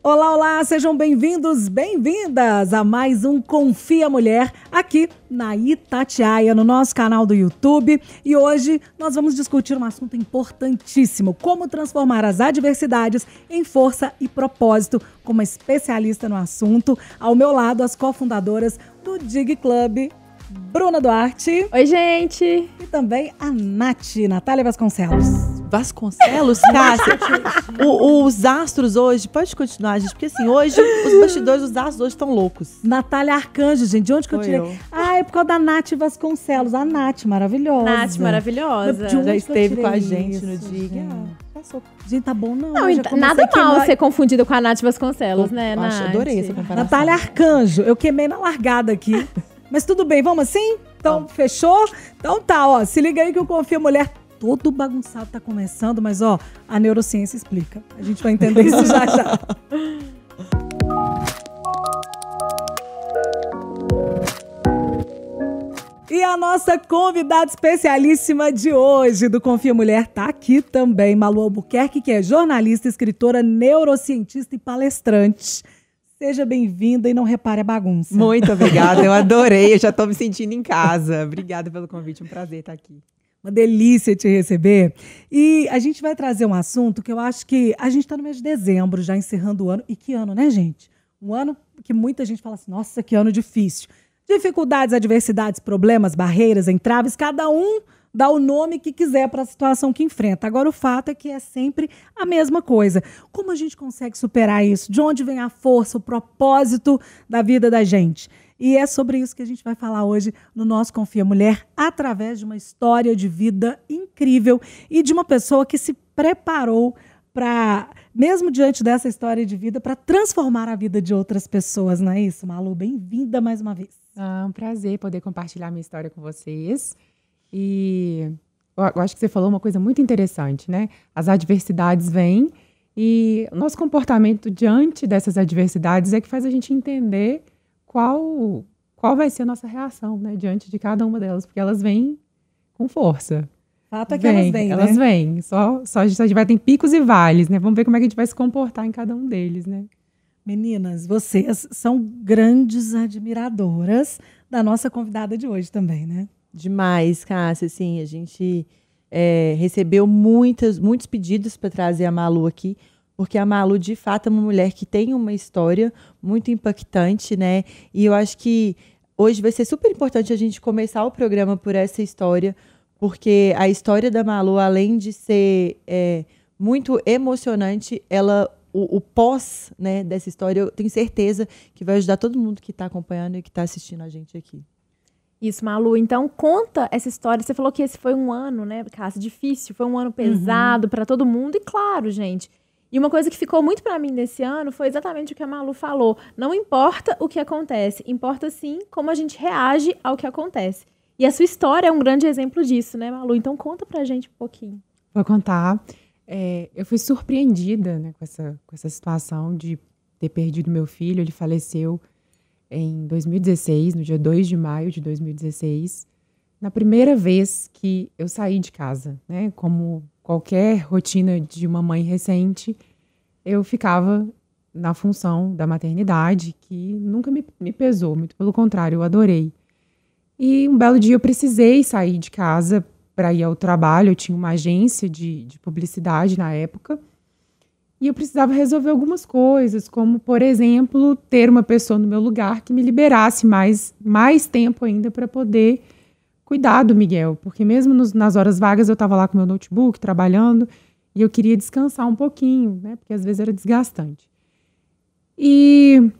Olá, olá, sejam bem-vindos, bem-vindas a mais um Confia Mulher aqui na Itatiaia, no nosso canal do YouTube. E hoje nós vamos discutir um assunto importantíssimo: como transformar as adversidades em força e propósito. Com uma especialista no assunto, ao meu lado, as cofundadoras do Dig Club. Bruna Duarte. Oi, gente! E também a Nath, Natália Vasconcelos. Vasconcelos, Cássia. o, os astros hoje, pode continuar, gente, porque assim, hoje os bastidores, os astros hoje estão loucos. Natália Arcanjo, gente, de onde que Foi eu tirei? Eu. Ah, é por causa da Nath Vasconcelos. A Nath, maravilhosa. Nath, maravilhosa. De onde Já esteve com a gente isso, no dia. Gente. Ah, gente, tá bom não. não nada mal queimar... ser confundida com a Nath Vasconcelos, né, Nath? Adorei essa comparação. Natália Arcanjo, eu queimei na largada aqui. Mas tudo bem, vamos assim? Então, fechou? Então tá, ó. Se liga aí que o Confia Mulher todo bagunçado, está começando, mas ó, a neurociência explica. A gente vai entender isso já já. E a nossa convidada especialíssima de hoje do Confia Mulher está aqui também, Malu Albuquerque, que é jornalista, escritora, neurocientista e palestrante. Seja bem-vinda e não repare a bagunça. Muito obrigada, eu adorei, eu já estou me sentindo em casa. Obrigada pelo convite, um prazer estar aqui. Uma delícia te receber. E a gente vai trazer um assunto que eu acho que a gente está no mês de dezembro, já encerrando o ano. E que ano, né, gente? Um ano que muita gente fala assim: nossa, que ano difícil. Dificuldades, adversidades, problemas, barreiras, entraves, cada um dá o nome que quiser para a situação que enfrenta. Agora, o fato é que é sempre a mesma coisa. Como a gente consegue superar isso? De onde vem a força, o propósito da vida da gente? E é sobre isso que a gente vai falar hoje no nosso Confia Mulher, através de uma história de vida incrível e de uma pessoa que se preparou para, mesmo diante dessa história de vida, para transformar a vida de outras pessoas, não é isso, Malu? Bem-vinda mais uma vez. É ah, um prazer poder compartilhar minha história com vocês. E eu acho que você falou uma coisa muito interessante, né? As adversidades vêm e o nosso comportamento diante dessas adversidades é que faz a gente entender qual qual vai ser a nossa reação né, diante de cada uma delas, porque elas vêm com força. Fato é que vem, elas vêm, Elas né? vêm. Só, só a gente vai ter picos e vales, né? Vamos ver como é que a gente vai se comportar em cada um deles, né? Meninas, vocês são grandes admiradoras da nossa convidada de hoje também, né? Demais, Cássia. sim a gente é, recebeu muitas, muitos pedidos para trazer a Malu aqui porque a Malu de fato é uma mulher que tem uma história muito impactante, né? E eu acho que hoje vai ser super importante a gente começar o programa por essa história, porque a história da Malu, além de ser é, muito emocionante, ela o, o, pós né, dessa história, eu tenho certeza que vai ajudar todo mundo que está acompanhando e que está assistindo a gente aqui. Isso, Malu. Então, conta essa história. Você falou que esse foi um ano, né, Cássio? difícil, foi um ano uhum. pesado uhum. para todo mundo. E claro, gente, e uma coisa que ficou muito para mim nesse ano foi exatamente o que a Malu falou. Não importa o que acontece, importa sim como a gente reage ao que acontece. E a sua história é um grande exemplo disso, né, Malu? Então conta pra gente um pouquinho. Vou contar. É, eu fui surpreendida né, com, essa, com essa situação de ter perdido meu filho. Ele faleceu em 2016, no dia 2 de maio de 2016, na primeira vez que eu saí de casa, né? Como qualquer rotina de uma mãe recente, eu ficava na função da maternidade, que nunca me, me pesou, muito pelo contrário, eu adorei. E um belo dia eu precisei sair de casa para ir ao trabalho, eu tinha uma agência de, de publicidade na época. E eu precisava resolver algumas coisas, como, por exemplo, ter uma pessoa no meu lugar que me liberasse mais, mais tempo ainda para poder Cuidado, Miguel, porque mesmo nos, nas horas vagas eu estava lá com meu notebook trabalhando e eu queria descansar um pouquinho, né? Porque às vezes era desgastante. E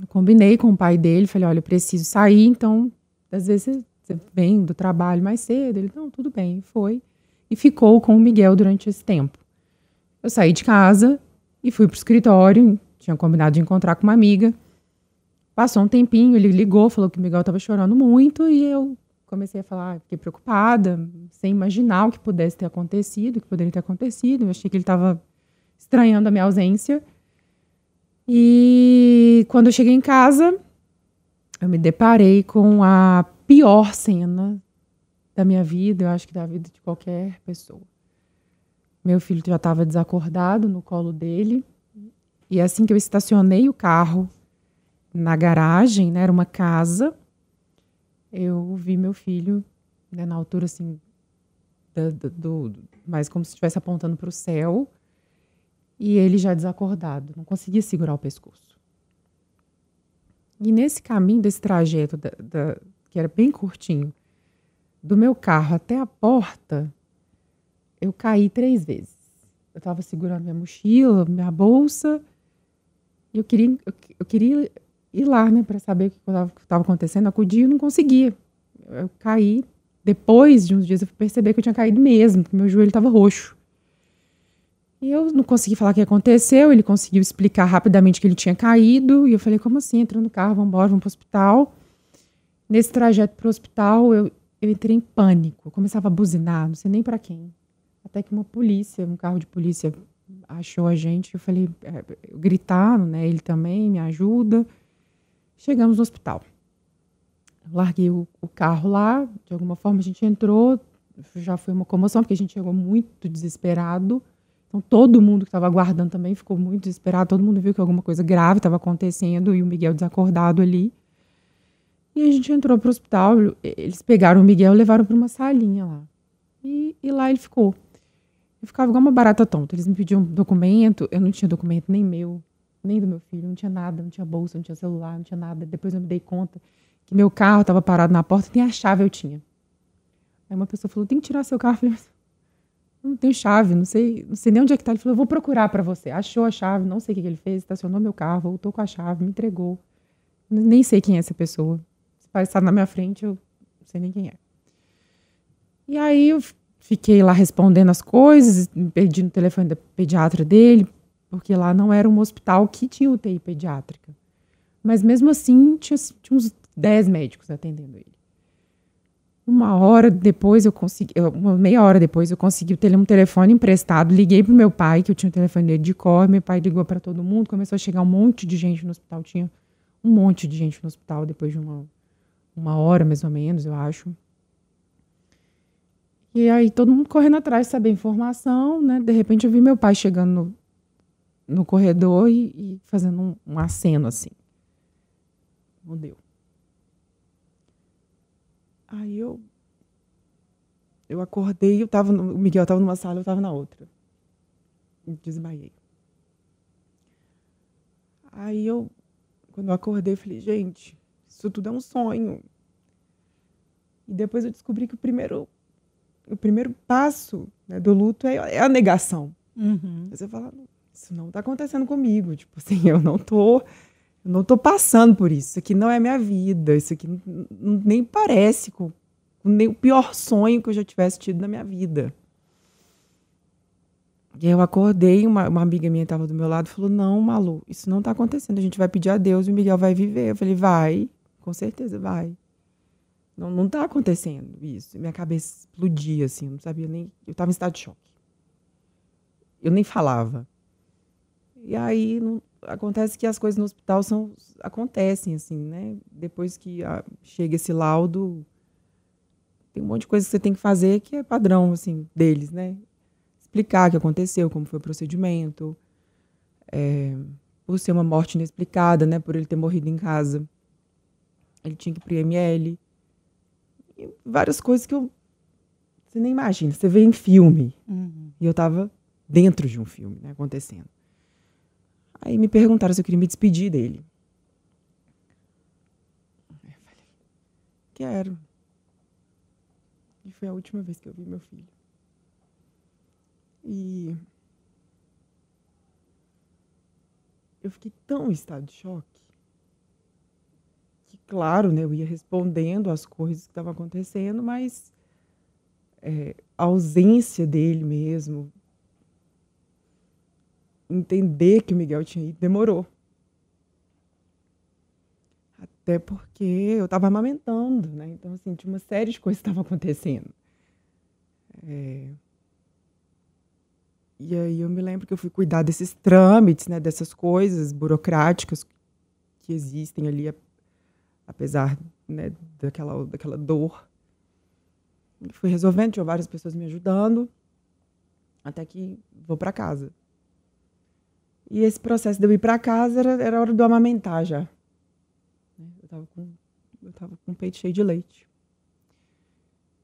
eu combinei com o pai dele, falei, olha, eu preciso sair, então às vezes você vem do trabalho mais cedo. Ele, não, tudo bem, foi. E ficou com o Miguel durante esse tempo. Eu saí de casa e fui para o escritório, tinha combinado de encontrar com uma amiga. Passou um tempinho, ele ligou, falou que o Miguel estava chorando muito e eu comecei a falar, ah, fiquei preocupada, sem imaginar o que pudesse ter acontecido, o que poderia ter acontecido. Eu achei que ele estava estranhando a minha ausência. E quando eu cheguei em casa, eu me deparei com a pior cena da minha vida, eu acho que da vida de qualquer pessoa. Meu filho já estava desacordado no colo dele. E assim que eu estacionei o carro na garagem, né, era uma casa, eu vi meu filho, né, na altura assim, da, da, do, mais como se estivesse apontando para o céu, e ele já desacordado, não conseguia segurar o pescoço. E nesse caminho, desse trajeto, da, da, que era bem curtinho, do meu carro até a porta, eu caí três vezes. Eu estava segurando minha mochila, minha bolsa, e eu queria, eu, eu queria ir lá, né, para saber o que estava acontecendo. Acudi e não conseguia. Eu caí. Depois de uns dias eu percebi que eu tinha caído mesmo, que meu joelho estava roxo. E eu não consegui falar o que aconteceu, ele conseguiu explicar rapidamente que ele tinha caído, e eu falei, como assim? Entra no carro, vamos embora, vamos pro hospital. Nesse trajeto pro hospital, eu, eu entrei em pânico, eu começava a buzinar, não sei nem para quem. Até que uma polícia, um carro de polícia achou a gente, eu falei, é, gritaram, né, ele também, me ajuda. Chegamos no hospital. Larguei o, o carro lá, de alguma forma a gente entrou, já foi uma comoção, porque a gente chegou muito desesperado. Então, todo mundo que estava aguardando também ficou muito desesperado. Todo mundo viu que alguma coisa grave estava acontecendo e o Miguel desacordado ali. E a gente entrou para o hospital. Eles pegaram o Miguel e levaram para uma salinha lá. E, e, lá ele ficou. Eu ficava igual uma barata tonta. Eles me pediam documento. Eu não tinha documento nem meu, nem do meu filho, não tinha nada, não tinha bolsa, não tinha celular, não tinha nada. Depois eu me dei conta que meu carro estava parado na porta e nem a chave eu tinha. Aí uma pessoa falou: tem que tirar seu carro. Eu falei, não tenho chave, não sei, não sei nem onde é que tá. Ele falou, eu vou procurar para você. Achou a chave, não sei o que, que, ele fez, estacionou meu carro, voltou com a chave, me entregou. Nem sei quem é essa pessoa. Se passar na minha frente, eu não sei nem quem é. E aí eu fiquei lá respondendo as coisas, pedindo o telefone da pediatra dele, porque lá não era um hospital que tinha UTI pediátrica. Mas mesmo assim, tinha, tinha uns 10 médicos atendendo ele. Uma hora depois eu consegui, uma meia hora depois eu consegui ter um telefone emprestado, liguei pro meu pai, que eu tinha o um telefone dele de cor, meu pai ligou para todo mundo, começou a chegar um monte de gente no hospital, tinha um monte de gente no hospital depois de uma, uma hora mais ou menos, eu acho. E aí todo mundo correndo atrás, saber informação, né? De repente eu vi meu pai chegando no corredor e, e fazendo um, um, aceno assim. Não deu. Aí eu eu acordei, eu tava no, o Miguel estava numa sala, eu estava na outra. Desmaiei. Aí eu quando eu acordei, eu falei, gente, isso tudo é um sonho. E depois eu descobri que o primeiro o primeiro passo né, do luto é, é a negação. Uhum. Você fala, isso não está acontecendo comigo. Tipo assim, eu não tô, eu não tô passando por isso. Isso aqui não é minha vida. Isso aqui nem parece com, com nem o pior sonho que eu já tivesse tido na minha vida. E eu acordei, uma, uma amiga minha estava do meu lado e falou: Não, Malu, isso não está acontecendo. A gente vai pedir a Deus e o Miguel vai viver. Eu falei: Vai, com certeza vai. Não, não tá acontecendo isso. Minha cabeça explodia, assim, eu não sabia nem. Eu estava em estado de choque. Eu nem falava. E aí não, acontece que as coisas no hospital são acontecem assim, né? Depois que a, ah, chega esse laudo, tem um monte de coisa que você tem que fazer que é padrão assim deles, né? Explicar o que aconteceu, como foi o procedimento, é, por ser uma morte inexplicada, né? Por ele ter morrido em casa, ele tinha que ir para IML, e várias coisas que eu você nem imagina, você vê em filme. Uhum. E eu estava dentro de um filme, né, acontecendo. Aí me perguntaram se eu queria me despedir dele. Eu falei, quero. E foi a última vez que eu vi meu filho. E eu fiquei tão em estado de choque que, claro, né, eu ia respondendo às coisas que estavam acontecendo, mas é, a ausência dele mesmo, entender que o Miguel tinha ido demorou. Até porque eu estava amamentando, né? Então, assim, tinha uma série de coisas que estavam acontecendo. É... E aí eu me lembro que eu fui cuidar desses trâmites, né? Dessas coisas burocráticas que existem ali, apesar né, daquela, daquela dor. fui resolvendo, tinha várias pessoas me ajudando, até que vou para casa. E esse processo de eu ir para casa era, era hora do amamentar já. Né, eu tava, com, eu tava com o peito cheio de leite.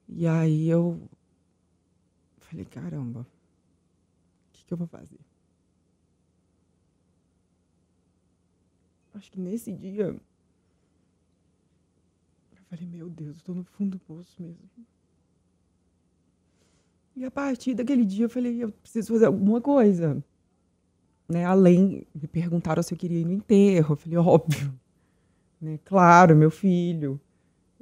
E aí eu falei, caramba, o que, que eu vou fazer? Acho que nesse dia eu falei, meu Deus, eu tô no fundo do poço mesmo. E a partir daquele dia eu falei, eu preciso fazer alguma coisa né, além, me perguntaram se eu queria ir no enterro. Eu falei, óbvio. Né, claro, meu filho.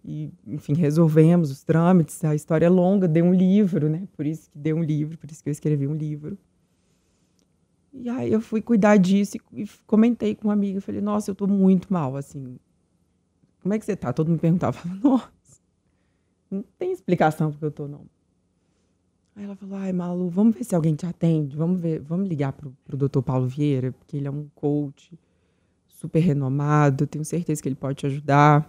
E, enfim, resolvemos os trâmites. A história é longa, deu um livro, né? Por isso que deu um livro, por isso que eu escrevi um livro. E aí eu fui cuidar disso e, e comentei com uma amiga. Falei, nossa, eu tô muito mal, assim. Como é que você tá? Todo mundo perguntava, nossa, não tem explicação porque eu tô, não. Aí ela falou, ai, Malu, vamos ver se alguém te atende, vamos ver, vamos ligar pro, pro doutor Paulo Vieira, porque ele é um coach super renomado, tenho certeza que ele pode te ajudar.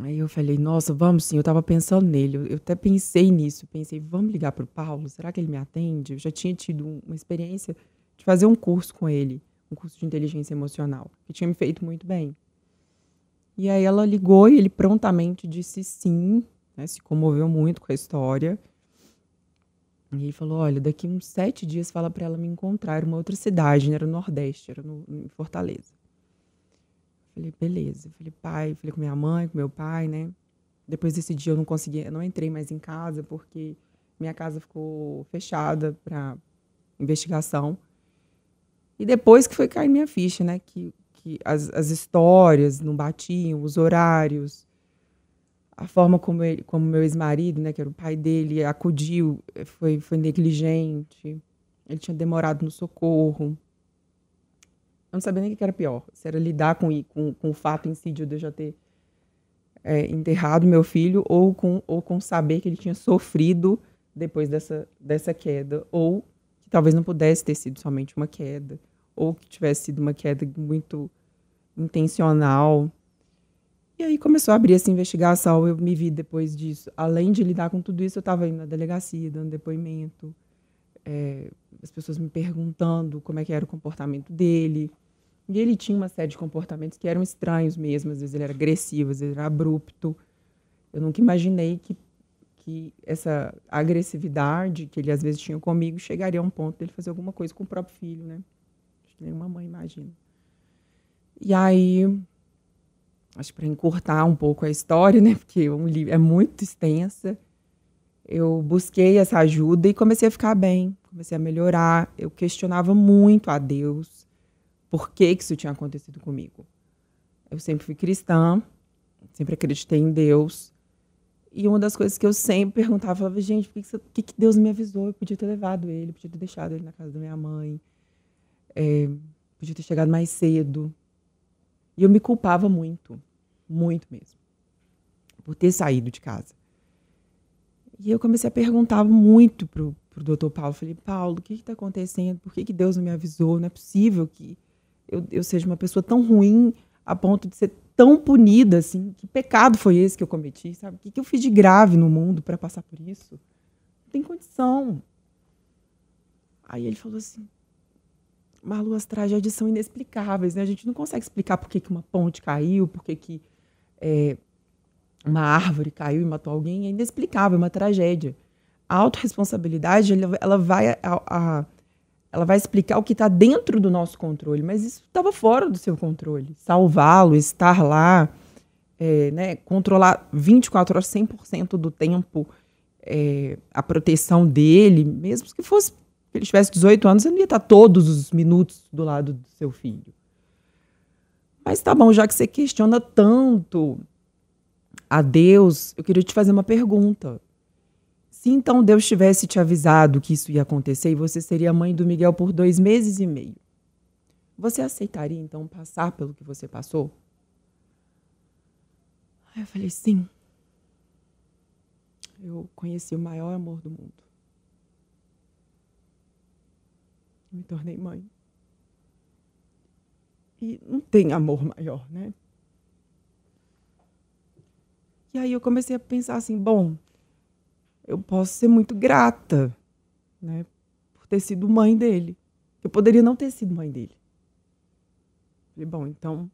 Aí eu falei, nossa, vamos sim, eu tava pensando nele, eu, até pensei nisso, pensei, vamos ligar pro Paulo, será que ele me atende? Eu já tinha tido uma experiência de fazer um curso com ele, um curso de inteligência emocional, que tinha me feito muito bem. E aí ela ligou e ele prontamente disse sim, né, se comoveu muito com a história, e ele falou: olha, daqui uns sete dias fala para ela me encontrar. Era uma outra cidade, né? era no Nordeste, era no, em Fortaleza. Eu falei, beleza. Eu falei, pai, falei com minha mãe, com meu pai, né? Depois desse dia eu não consegui, eu não entrei mais em casa porque minha casa ficou fechada para investigação. E depois que foi cair minha ficha, né? Que, que as, as histórias não batiam, os horários, a forma como ele, como meu ex-marido, né, que era o pai dele, acudiu, foi, foi negligente. Ele tinha demorado no socorro. Eu não sabia nem o que era pior. Se era lidar com, com, com o fato em si de eu já ter é, enterrado meu filho ou com, ou com saber que ele tinha sofrido depois dessa, dessa queda. Ou que talvez não pudesse ter sido somente uma queda. Ou que tivesse sido uma queda muito intencional. E aí começou a abrir essa assim, investigação. Eu me vi depois disso. Além de lidar com tudo isso, eu estava indo na delegacia, dando depoimento, é, as pessoas me perguntando como é que era o comportamento dele. E ele tinha uma série de comportamentos que eram estranhos mesmo. Às vezes ele era agressivo, às vezes ele era abrupto. Eu nunca imaginei que, que essa agressividade que ele às vezes tinha comigo chegaria a um ponto dele fazer alguma coisa com o próprio filho, né? Acho que nenhuma mãe imagina. E aí acho para encurtar um pouco a história, né? Porque é um livro é muito extensa. Eu busquei essa ajuda e comecei a ficar bem, comecei a melhorar. Eu questionava muito a Deus por que, que isso tinha acontecido comigo. Eu sempre fui cristã, sempre acreditei em Deus. E uma das coisas que eu sempre perguntava, gente, por que, que, que Deus me avisou? Eu podia ter levado ele, podia ter deixado ele na casa da minha mãe, é, podia ter chegado mais cedo, e eu me culpava muito, muito mesmo, por ter saído de casa. E eu comecei a perguntar muito pro, pro doutor Paulo. Falei, Paulo, o que está acontecendo? Por que, que Deus não me avisou? Não é possível que eu, eu seja uma pessoa tão ruim a ponto de ser tão punida assim. Que pecado foi esse que eu cometi, sabe? O que, que eu fiz de grave no mundo para passar por isso? Não tem condição. Aí ele falou assim: Malu, as tragédias são inexplicáveis, né? A gente não consegue explicar por que, que uma ponte caiu, por que, que é, uma árvore caiu e matou alguém. É inexplicável, é uma tragédia. A autorresponsabilidade, ela vai, a, a, ela vai explicar o que está dentro do nosso controle, mas isso estava fora do seu controle. Salvá-lo, estar lá, é, né, controlar 24 horas, 100% do tempo é, a proteção dele, mesmo que fosse ele tivesse 18 anos, ele não ia estar todos os minutos do lado do seu filho. Mas tá bom, já que você questiona tanto a Deus, eu queria te fazer uma pergunta. Se então Deus tivesse te avisado que isso ia acontecer e você seria mãe do Miguel por dois meses e meio, você aceitaria então passar pelo que você passou? Aí eu falei, sim. Eu conheci o maior amor do mundo. me tornei mãe. E não tem amor maior, né? E aí eu comecei a pensar assim, bom, eu posso ser muito grata, né, por ter sido mãe dele. Eu poderia não ter sido mãe dele. Falei, bom, então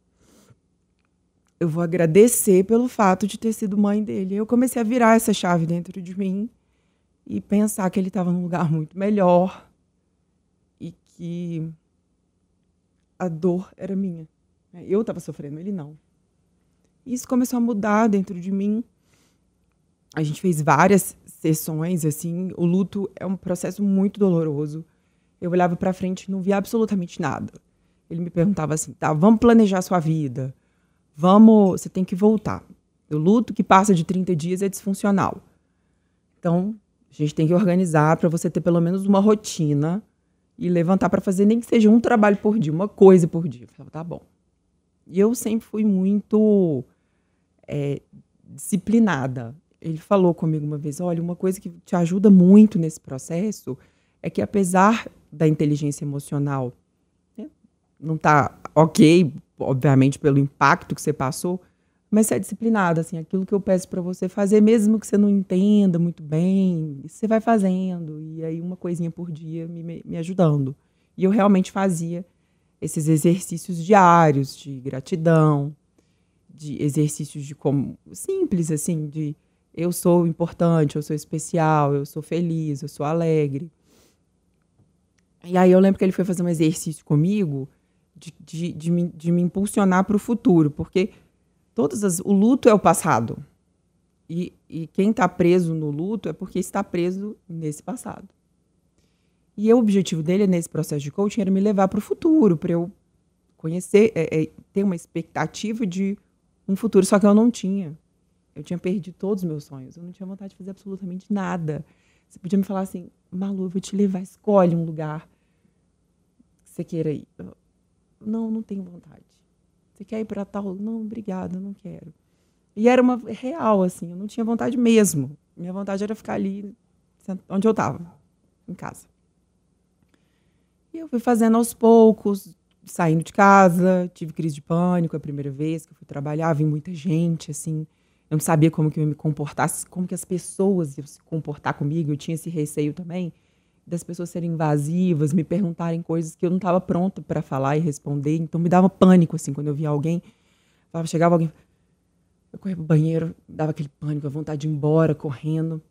eu vou agradecer pelo fato de ter sido mãe dele. Eu comecei a virar essa chave dentro de mim e pensar que ele estava num lugar muito melhor, que a dor era minha. Eu estava sofrendo, ele não. Isso começou a mudar dentro de mim. A gente fez várias sessões assim. O luto é um processo muito doloroso. Eu olhava para frente e não via absolutamente nada. Ele me perguntava assim: "Tá, vamos planejar a sua vida. Vamos, você tem que voltar. O luto que passa de 30 dias é disfuncional. Então, a gente tem que organizar para você ter pelo menos uma rotina e levantar para fazer nem que seja um trabalho por dia, uma coisa por dia. Eu falava, tá bom. E eu sempre fui muito é, disciplinada. Ele falou comigo uma vez: olha, uma coisa que te ajuda muito nesse processo é que, apesar da inteligência emocional né, não estar tá ok, obviamente, pelo impacto que você passou, mas ser é disciplinado, assim, aquilo que eu peço para você fazer, mesmo que você não entenda muito bem, você vai fazendo, e aí uma coisinha por dia me, me ajudando. E eu realmente fazia esses exercícios diários de gratidão, de exercícios de como simples assim, de eu sou importante, eu sou especial, eu sou feliz, eu sou alegre. E aí eu lembro que ele foi fazer um exercício comigo de, de, de, me, de me impulsionar para o futuro, porque Todas as, o luto é o passado. E, e quem está preso no luto é porque está preso nesse passado. E o objetivo dele nesse processo de coaching era me levar para o futuro, para eu conhecer, é, é, ter uma expectativa de um futuro, só que eu não tinha. Eu tinha perdido todos os meus sonhos. Eu não tinha vontade de fazer absolutamente nada. Você podia me falar assim, Malu, eu vou te levar, escolhe um lugar que você queira ir. Eu, não, não tenho vontade. Você quer ir para tal? Não, obrigada, não quero. E era uma real, assim, eu não tinha vontade mesmo. Minha vontade era ficar ali onde eu estava, em casa. E eu fui fazendo aos poucos, saindo de casa, tive crise de pânico a primeira vez que eu fui trabalhar, vi muita gente, assim. Eu não sabia como que eu me comportasse, como que as pessoas iam se comportar comigo, eu tinha esse receio também das pessoas serem invasivas, me perguntarem coisas que eu não estava pronta para falar e responder. Então me dava pânico, assim, quando eu via alguém. chegava alguém. Eu corria pro banheiro, dava aquele pânico, a vontade de ir embora, correndo.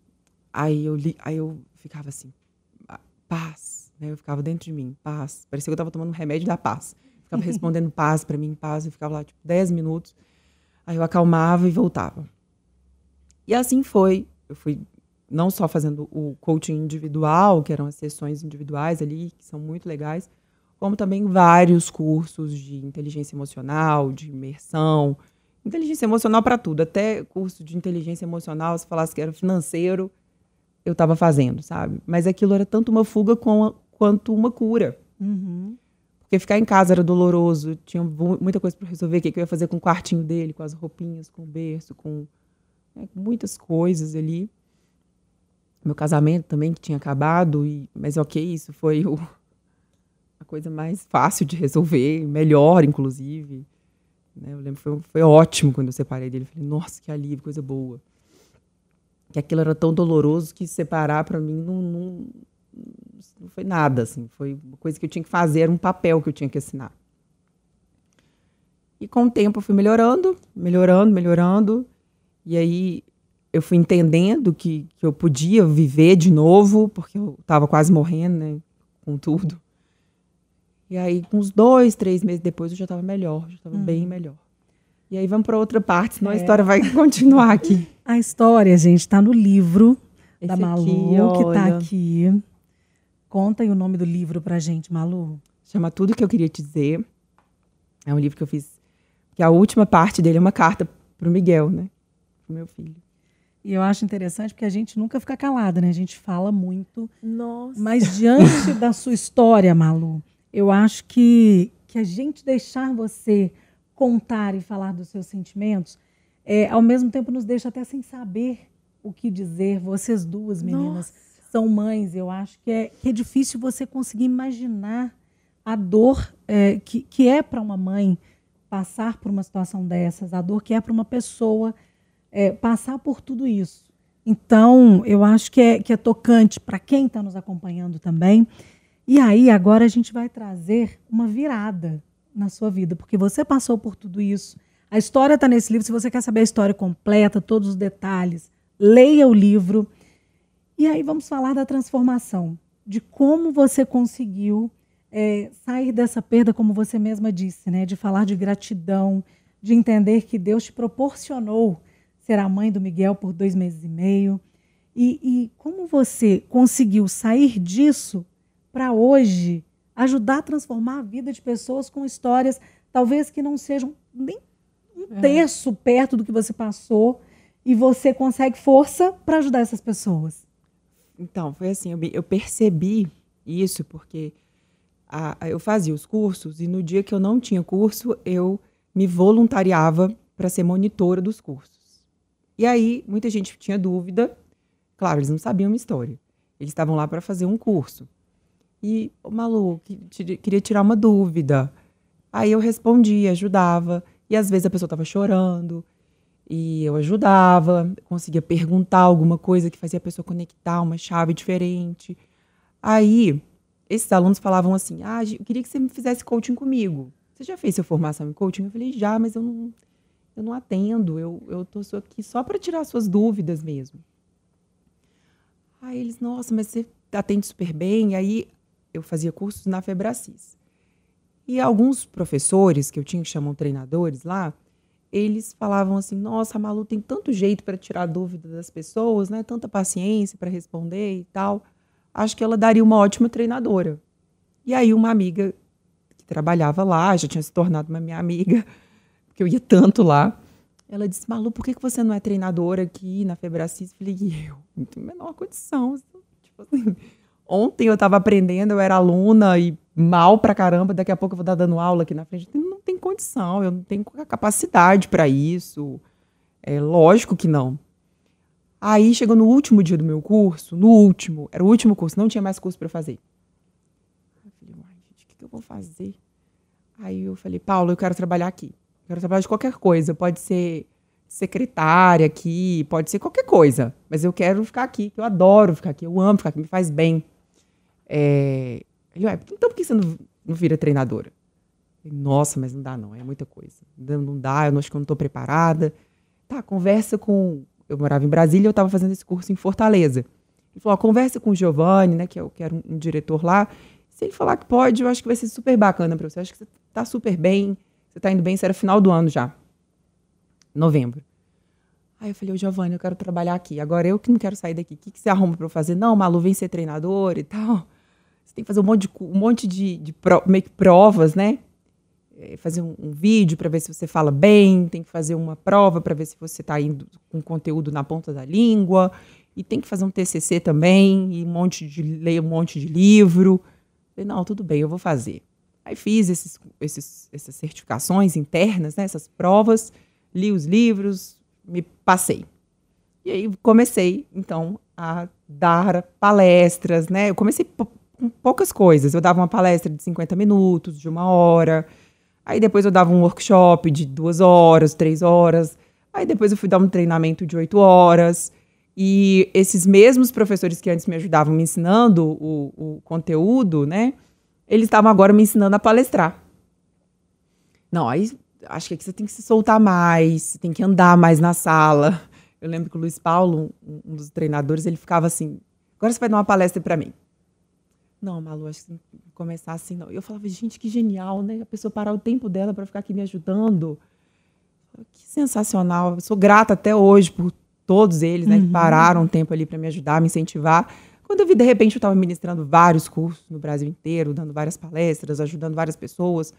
Aí eu, li, aí eu ficava assim, ah, paz. Né? Eu ficava dentro de mim, paz. Parecia que eu estava tomando um remédio da paz. ficava respondendo paz para mim, paz. Eu ficava lá, tipo, 10 minutos. Aí eu acalmava e voltava. E assim foi. Eu fui não só fazendo o coaching individual, que eram as sessões individuais ali, que são muito legais, como também vários cursos de inteligência emocional, de imersão, inteligência emocional para tudo, até curso de inteligência emocional, se falasse que era financeiro, eu estava fazendo, sabe? Mas aquilo era tanto uma fuga a, quanto uma cura. Uhum. Porque ficar em casa era doloroso, tinha muita coisa para resolver, o que, que eu ia fazer com o quartinho dele, com as roupinhas, com o berço, com né, muitas coisas ali meu casamento também que tinha acabado e mas ok isso foi o, a coisa mais fácil de resolver melhor inclusive né? eu lembro foi foi ótimo quando eu separei dele eu falei nossa que alívio coisa boa que aquilo era tão doloroso que separar para mim não, não, não foi nada assim foi uma coisa que eu tinha que fazer era um papel que eu tinha que assinar e com o tempo eu fui melhorando melhorando melhorando e aí eu fui entendendo que, que eu podia viver de novo, porque eu estava quase morrendo, né? Com tudo. E aí, com uns dois, três meses depois, eu já estava melhor, já estava bem uhum. melhor. E aí vamos para outra parte, senão é. a história vai continuar aqui. A história, gente, está no livro Esse da Malu, aqui, que está aqui. Conta aí o nome do livro para gente, Malu. Chama Tudo Que Eu Queria Te Dizer. É um livro que eu fiz. Que a última parte dele é uma carta para o Miguel, né? Pro meu filho. E eu acho interessante porque a gente nunca fica calada, né? A gente fala muito. Nossa. Mas diante da sua história, Malu, eu acho que, que a gente deixar você contar e falar dos seus sentimentos, é, ao mesmo tempo nos deixa até sem saber o que dizer. Vocês duas, meninas, Nossa. são mães. Eu acho que é, que é difícil você conseguir imaginar a dor é, que, que é para uma mãe passar por uma situação dessas, a dor que é para uma pessoa é, passar por tudo isso. Então, eu acho que é, que é tocante para quem está nos acompanhando também. E aí, agora a gente vai trazer uma virada na sua vida, porque você passou por tudo isso. A história está nesse livro. Se você quer saber a história completa, todos os detalhes, leia o livro. E aí, vamos falar da transformação, de como você conseguiu é, sair dessa perda, como você mesma disse, né? De falar de gratidão, de entender que Deus te proporcionou será mãe do Miguel por dois meses e meio. E, e como você conseguiu sair disso para hoje ajudar a transformar a vida de pessoas com histórias talvez que não sejam nem um é. terço perto do que você passou e você consegue força para ajudar essas pessoas? Então, foi assim, eu, eu percebi isso porque a, a, eu fazia os cursos e no dia que eu não tinha curso, eu me voluntariava para ser monitora dos cursos. E aí, muita gente tinha dúvida. Claro, eles não sabiam a história. Eles estavam lá para fazer um curso. E, o Malu, queria tirar uma dúvida. Aí eu respondia, ajudava. E às vezes a pessoa estava chorando. E eu ajudava, conseguia perguntar alguma coisa que fazia a pessoa conectar uma chave diferente. Aí, esses alunos falavam assim: Ah, eu queria que você me fizesse coaching comigo. Você já fez sua formação em coaching? Eu falei: Já, mas eu não eu não atendo, eu, eu tô aqui só para tirar suas dúvidas mesmo. Aí eles, nossa, mas você atende super bem. E aí eu fazia cursos na Febracis. E alguns professores que eu tinha que chamam treinadores lá, eles falavam assim: "Nossa, a Malu tem tanto jeito para tirar dúvidas das pessoas, né? Tanta paciência para responder e tal. Acho que ela daria uma ótima treinadora". E aí uma amiga que trabalhava lá, já tinha se tornado uma minha amiga, que eu ia tanto lá. Ela disse, Malu, por que, que você não é treinadora aqui na Febracis? Falei, eu? Muito menor condição. Tipo assim, ontem eu estava aprendendo, eu era aluna e mal pra caramba, daqui a pouco eu vou estar dando aula aqui na frente. Não tem condição, eu não tenho capacidade para isso. É lógico que não. Aí chegou no último dia do meu curso, no último, era o último curso, não tinha mais curso para fazer. Eu falei, Mãe, gente, o que, que eu vou fazer? Aí eu falei, Paulo, eu quero trabalhar aqui. Quero trabalhar de qualquer coisa. Pode ser secretária aqui, pode ser qualquer coisa. Mas eu quero ficar aqui, eu adoro ficar aqui, eu amo ficar aqui, me faz bem. É... Ele, ué, então por que você não, não vira treinadora? Falei, Nossa, mas não dá não, é muita coisa. Não dá, eu não acho que eu não estou preparada. Tá, conversa com... Eu morava em Brasília, eu estava fazendo esse curso em Fortaleza. Ele falou, ó, conversa com o Giovanni, né, que eu é quero um, um diretor lá. Se ele falar que pode, eu acho que vai ser super bacana para você. Eu acho que você está super bem, você tá indo bem? Isso era final do ano já. Novembro. Aí eu falei, ô Giovanni, eu quero trabalhar aqui. Agora eu que não quero sair daqui. O que, que você arruma para eu fazer? Não, Malu, vem ser treinador e tal. Você tem que fazer um monte de, um monte de, de pro, meio que provas, né? É, fazer um, um vídeo para ver se você fala bem, tem que fazer uma prova para ver se você tá indo com conteúdo na ponta da língua, e tem que fazer um TCC também, e um monte de ler um monte de livro. falei, não, tudo bem, eu vou fazer. Aí fiz esses, esses, essas certificações internas, né, essas provas, li os livros, me passei. E aí comecei, então, a dar palestras, né? Eu comecei com poucas coisas. Eu dava uma palestra de 50 minutos, de uma hora. Aí depois eu dava um workshop de duas horas, três horas. Aí depois eu fui dar um treinamento de oito horas. E esses mesmos professores que antes me ajudavam me ensinando o, o conteúdo, né? eles estavam agora me ensinando a palestrar. Não, aí acho que aqui você tem que se soltar mais, você tem que andar mais na sala. Eu lembro que o Luiz Paulo, um dos treinadores, ele ficava assim: agora você vai dar uma palestra para mim. Não, Malu, acho que começar assim, não. Eu falava, gente, que genial, né? A pessoa parar o tempo dela para ficar aqui me ajudando. Que sensacional. Eu sou grata até hoje por todos eles, né, uhum. que pararam um tempo ali para me ajudar, me incentivar. Quando eu vi, de repente, eu estava ministrando vários cursos no Brasil inteiro, dando várias palestras, ajudando várias pessoas,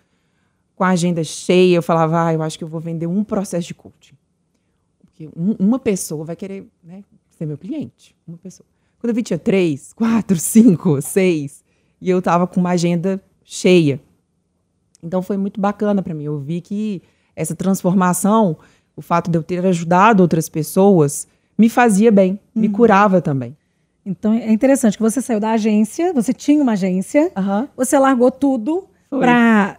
com a agenda cheia, eu falava, ah, eu acho que eu vou vender um processo de coaching. Porque um, uma pessoa vai querer né, ser meu cliente, uma pessoa. Quando eu vi, tinha três, quatro, cinco, seis, e eu estava com uma agenda cheia. Então foi muito bacana para mim. Eu vi que essa transformação, o fato de eu ter ajudado outras pessoas, me fazia bem, uhum. me curava também. Então é interessante que você saiu da agência, você tinha uma agência, uhum. você largou tudo para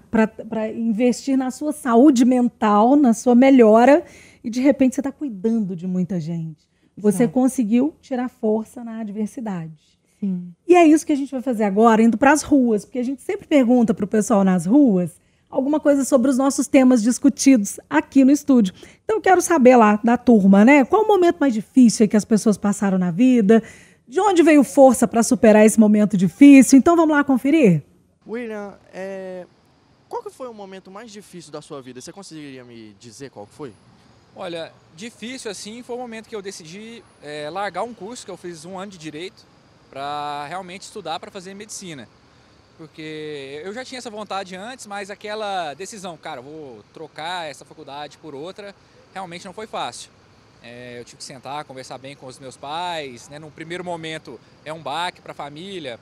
investir na sua saúde mental, na sua melhora, e de repente você está cuidando de muita gente. Você Exato. conseguiu tirar força na adversidade. Sim. E é isso que a gente vai fazer agora, indo para as ruas, porque a gente sempre pergunta para o pessoal nas ruas alguma coisa sobre os nossos temas discutidos aqui no estúdio. Então eu quero saber lá da turma, né? Qual o momento mais difícil que as pessoas passaram na vida? De onde veio força para superar esse momento difícil? Então vamos lá conferir? William, é... qual que foi o momento mais difícil da sua vida? Você conseguiria me dizer qual que foi? Olha, difícil assim foi o momento que eu decidi é, largar um curso que eu fiz um ano de direito para realmente estudar para fazer medicina. Porque eu já tinha essa vontade antes, mas aquela decisão, cara, vou trocar essa faculdade por outra, realmente não foi fácil. É, eu tive que sentar, conversar bem com os meus pais. Né? No primeiro momento é um baque para a família.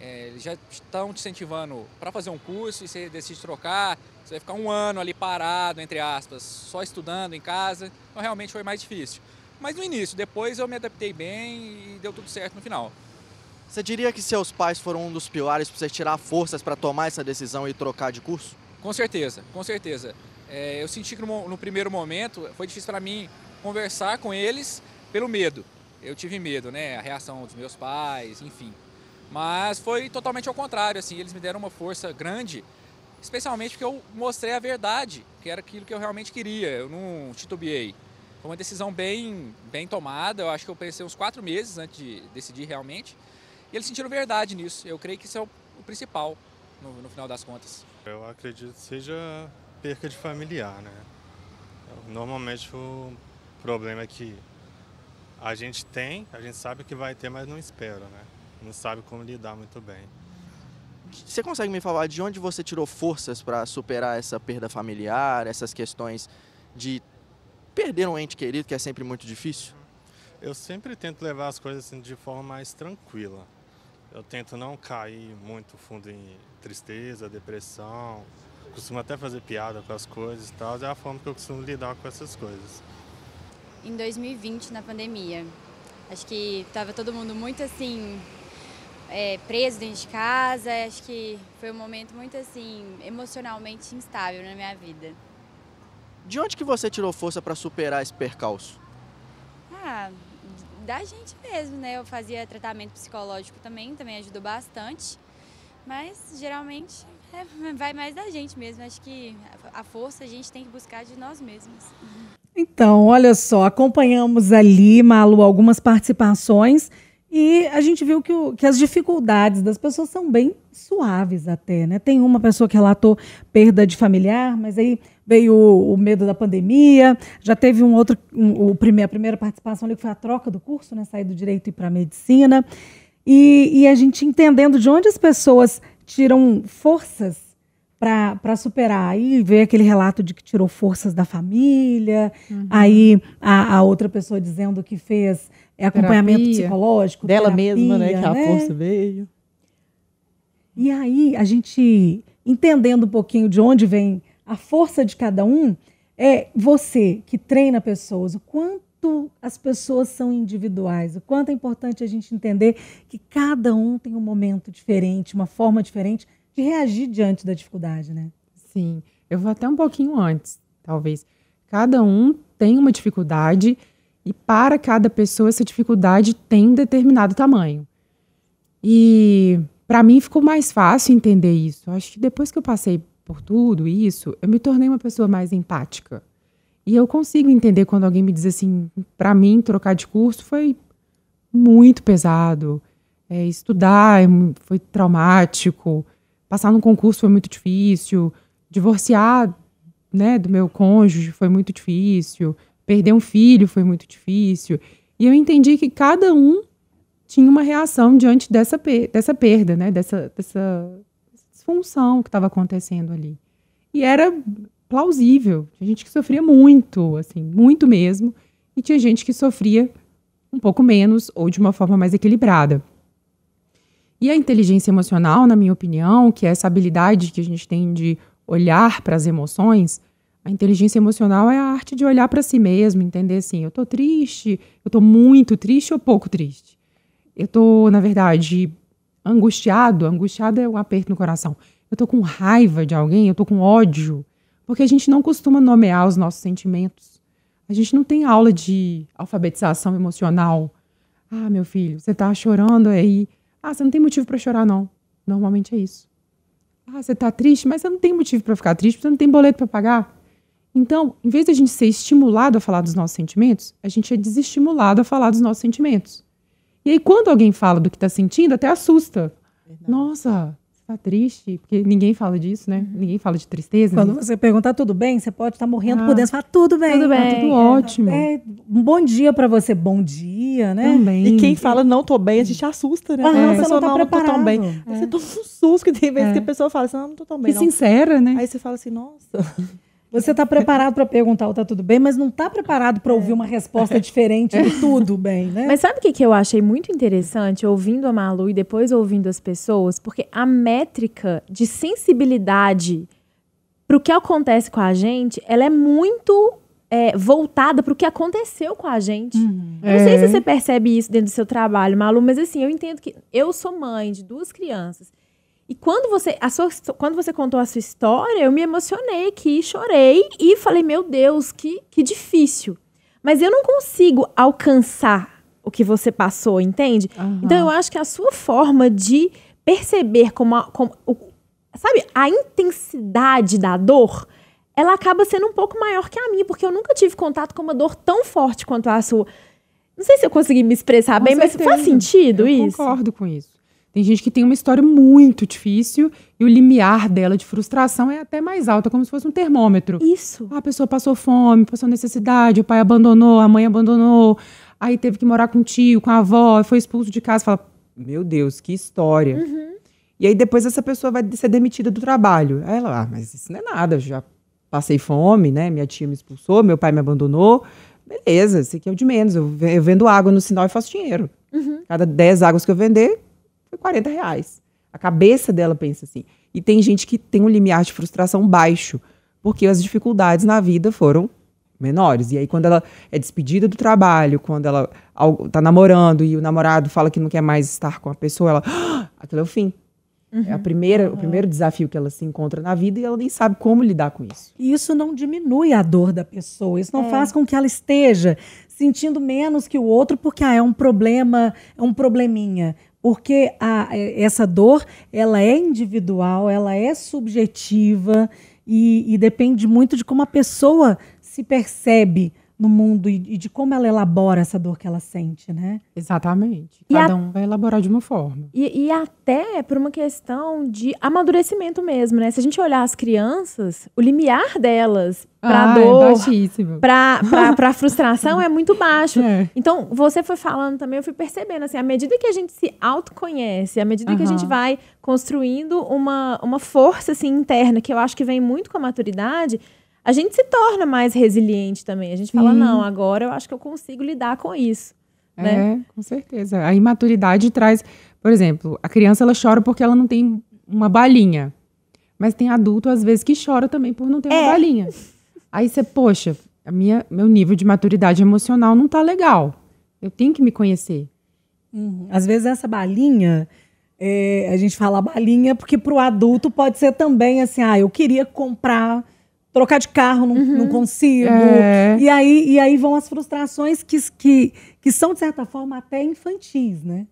É, eles já estão te incentivando para fazer um curso e você decide trocar. Você vai ficar um ano ali parado, entre aspas, só estudando em casa. Então realmente foi mais difícil. Mas no início, depois eu me adaptei bem e deu tudo certo no final. Você diria que seus pais foram um dos pilares para você tirar forças para tomar essa decisão e trocar de curso? Com certeza, com certeza. É, eu senti que no, no primeiro momento foi difícil para mim conversar com eles pelo medo. Eu tive medo, né? A reação dos meus pais, enfim. Mas foi totalmente ao contrário, assim, eles me deram uma força grande, especialmente porque eu mostrei a verdade, que era aquilo que eu realmente queria, eu não titubeei. Foi uma decisão bem, bem tomada, eu acho que eu pensei uns quatro meses antes de decidir realmente, e eles sentiram verdade nisso, eu creio que isso é o, principal, no, no final das contas. Eu acredito que seja perca de familiar, né? Normalmente o problema é que a gente tem, a gente sabe que vai ter, mas não espera, né? Não sabe como lidar muito bem. Você consegue me falar de onde você tirou forças para superar essa perda familiar, essas questões de perder um ente querido, que é sempre muito difícil? Eu sempre tento levar as coisas assim, de forma mais tranquila. Eu tento não cair muito fundo em tristeza, depressão. Costumo até fazer piada com as coisas e tal. É a forma que eu costumo lidar com essas coisas em 2020, na pandemia. Acho que estava todo mundo muito assim, é, preso dentro de casa. Acho que foi um momento muito assim, emocionalmente instável na minha vida. De onde que você tirou força para superar esse percalço? Ah, da gente mesmo, né? Eu fazia tratamento psicológico também, também ajudou bastante. Mas geralmente é, vai mais da gente mesmo. Acho que a força a gente tem que buscar de nós mesmos. Então, olha só, acompanhamos ali, Malu, algumas participações e a gente viu que, o, que as dificuldades das pessoas são bem suaves até, né? Tem uma pessoa que relatou perda de familiar, mas aí veio o, o medo da pandemia, já teve um outro, um, o prime, a primeira participação ali que foi a troca do curso, né? Sair do direito e ir para a medicina. E, e a gente entendendo de onde as pessoas tiram forças para superar. Aí veio aquele relato de que tirou forças da família, uhum. aí a, a, outra pessoa dizendo que fez acompanhamento terapia. psicológico. Dela terapia, mesma, né? Que a né? força veio. E aí a gente, entendendo um pouquinho de onde vem a força de cada um, é você que treina pessoas, o quanto as pessoas são individuais, o quanto é importante a gente entender que cada um tem um momento diferente, uma forma diferente de reagir diante da dificuldade, né? Sim, eu vou até um pouquinho antes, talvez. Cada um tem uma dificuldade e para cada pessoa essa dificuldade tem um determinado tamanho. E para mim ficou mais fácil entender isso. Acho que depois que eu passei por tudo isso, eu me tornei uma pessoa mais empática. E eu consigo entender quando alguém me diz assim, para mim trocar de curso foi muito pesado, é, estudar é foi traumático, passar num concurso foi muito difícil, divorciar, né, do meu cônjuge foi muito difícil, perder um filho foi muito difícil. E eu entendi que cada um tinha uma reação diante dessa, per dessa perda, né, dessa, dessa disfunção que estava acontecendo ali. E era plausível. Tinha gente que sofria muito, assim, muito mesmo, e tinha gente que sofria um pouco menos ou de uma forma mais equilibrada. E a inteligência emocional, na minha opinião, que é essa habilidade que a gente tem de olhar para as emoções, a inteligência emocional é a arte de olhar para si mesmo, entender assim, eu estou triste, eu estou muito triste ou pouco triste. Eu estou, na verdade, angustiado, angustiado é um aperto no coração. Eu estou com raiva de alguém, eu estou com ódio, porque a gente não costuma nomear os nossos sentimentos. A gente não tem aula de alfabetização emocional. Ah, meu filho, você está chorando aí, ah, você não tem motivo para chorar, não. Normalmente é isso. Ah, você tá triste, mas você não tem motivo para ficar triste, você não tem boleto para pagar. Então, em vez de a gente ser estimulado a falar dos nossos sentimentos, a gente é desestimulado a falar dos nossos sentimentos. E aí, quando alguém fala do que está sentindo, até assusta. Verdade. Nossa, está triste, porque ninguém fala disso, né? Uhum. Ninguém fala de tristeza. Quando né? você perguntar tudo bem, você pode estar tá morrendo ah, por dentro, falar tudo bem. Tudo bem, tá tudo é. ótimo. É. é, um bom dia para você, bom dia, né? Também. E quem fala não tô bem, a gente assusta, né? Ah, é. A pessoa tá não, tá não, tô tão bem. Você é. toma um susto que tem vezes que a pessoa fala assim, não, não tô tão bem. Que não. sincera, né? Aí você fala assim, nossa. Você está preparado para perguntar o tá tudo bem, mas não está preparado para ouvir uma resposta diferente do tudo bem, né? Mas sabe o que, que eu achei muito interessante ouvindo a Malu e depois ouvindo as pessoas? Porque a métrica de sensibilidade para o que acontece com a gente, ela é muito é, voltada para o que aconteceu com a gente. Uhum. Eu não sei se é. você percebe isso dentro do seu trabalho, Malu, mas assim, eu entendo que eu sou mãe de duas crianças. E quando você, sua, quando você contou a sua história, eu me emocionei aqui, chorei e falei, meu Deus, que, que difícil. Mas eu não consigo alcançar o que você passou, entende? Uhum. Então eu acho que a sua forma de perceber como, a, como o, sabe, a intensidade da dor, ela acaba sendo um pouco maior que a minha, porque eu nunca tive contato com uma dor tão forte quanto a sua. Não sei se eu consegui me expressar com bem, certeza. mas faz sentido eu isso? Concordo com isso. Tem gente que tem uma história muito difícil e o limiar dela de frustração é até mais alto, é como se fosse um termômetro. Isso. Ah, a pessoa passou fome, passou necessidade, o pai abandonou, a mãe abandonou, aí teve que morar com o tio, com a avó, foi expulso de casa. Fala, meu Deus, que história. Uhum. E aí depois essa pessoa vai ser demitida do trabalho. Aí ela, ah, mas isso não é nada, já passei fome, né? Minha tia me expulsou, meu pai me abandonou. Beleza, isso aqui é o de menos. Eu vendo água no sinal e faço dinheiro. Uhum. Cada 10 águas que eu vender, foi 40 reais. A cabeça dela pensa assim. E tem gente que tem um limiar de frustração baixo, porque as dificuldades na vida foram menores. E aí, quando ela é despedida do trabalho, quando ela tá namorando e o namorado fala que não quer mais estar com a pessoa, ela. Ah, aquilo é o fim. Uhum. É a uhum. primeira, uhum. o primeiro desafio que ela se encontra na vida e ela nem sabe como lidar com isso. E isso não diminui a dor da pessoa, isso não é. faz com que ela esteja sentindo menos que o outro porque ah, é um problema, é um probleminha porque a, é, essa dor ela é individual, ela é subjetiva e, e depende muito de como a pessoa se percebe no mundo e, e, de como ela elabora essa dor que ela sente, né? Exatamente. Cada a... um vai elaborar de uma forma. E, e, até por uma questão de amadurecimento mesmo, né? Se a gente olhar as crianças, o limiar delas para ah, é dor, é para frustração é muito baixo. É. Então você foi falando também, eu fui percebendo assim, à medida que a gente se autoconhece, à medida uhum. que a gente vai construindo uma uma força assim interna que eu acho que vem muito com a maturidade a gente se torna mais resiliente também. A gente Sim. fala, não, agora eu acho que eu consigo lidar com isso. Né? É, com certeza. A imaturidade traz, por exemplo, a criança ela chora porque ela não tem uma balinha. Mas tem adulto, às vezes, que chora também por não ter é. uma balinha. Aí você, poxa, a minha, meu nível de maturidade emocional não tá legal. Eu tenho que me conhecer. Uhum. Às vezes essa balinha, é, a gente fala balinha porque para o adulto pode ser também assim, ah, eu queria comprar trocar de carro, não, uhum. não consigo. É. E, aí, e aí vão as frustrações que, que, que são, de certa forma, até infantis, né?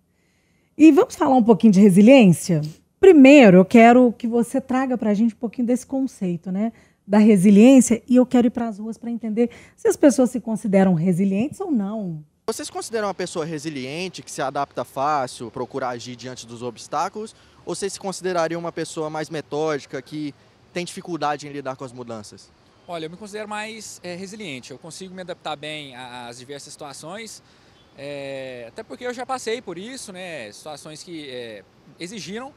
E vamos falar um pouquinho de resiliência? Primeiro, eu quero que você traga para a gente um pouquinho desse conceito, né? Da resiliência, e eu quero ir para as ruas para entender se as pessoas se consideram resilientes ou não. Vocês consideram uma pessoa resiliente, que se adapta fácil, procura agir diante dos obstáculos? Ou vocês se considerariam uma pessoa mais metódica, que tem dificuldade em lidar com as mudanças? Olha, eu me considero mais é, resiliente. Eu consigo me adaptar bem às diversas situações. É, até porque eu já passei por isso, né? Situações que é, exigiram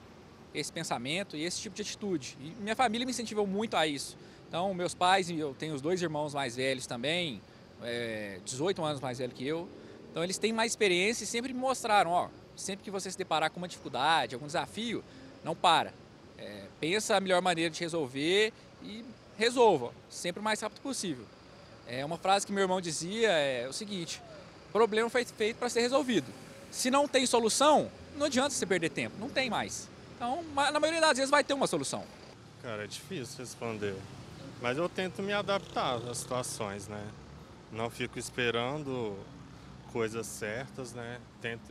esse pensamento e esse tipo de atitude. E minha família me incentivou muito a isso. Então, meus pais, eu tenho os dois irmãos mais velhos também, é, 18 anos mais velho que eu. Então, eles têm mais experiência e sempre me mostraram, ó, sempre que você se deparar com uma dificuldade, algum desafio, não para. É, pensa a melhor maneira de resolver e resolva, sempre o mais rápido possível. É uma frase que meu irmão dizia é o seguinte: problema foi feito para ser resolvido. Se não tem solução, não adianta você perder tempo, não tem mais. Então, na maioria das vezes vai ter uma solução. Cara, é difícil responder. Mas eu tento me adaptar às situações, né? Não fico esperando coisas certas, né? Tento,